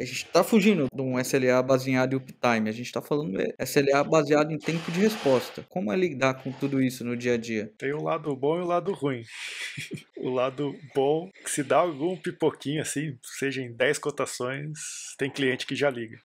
A gente está fugindo de um SLA baseado em uptime, a gente está falando de é SLA baseado em tempo de resposta. Como é lidar com tudo isso no dia a dia? Tem o lado bom e o lado ruim. o lado bom, que se dá algum pipoquinho assim, seja em 10 cotações, tem cliente que já liga.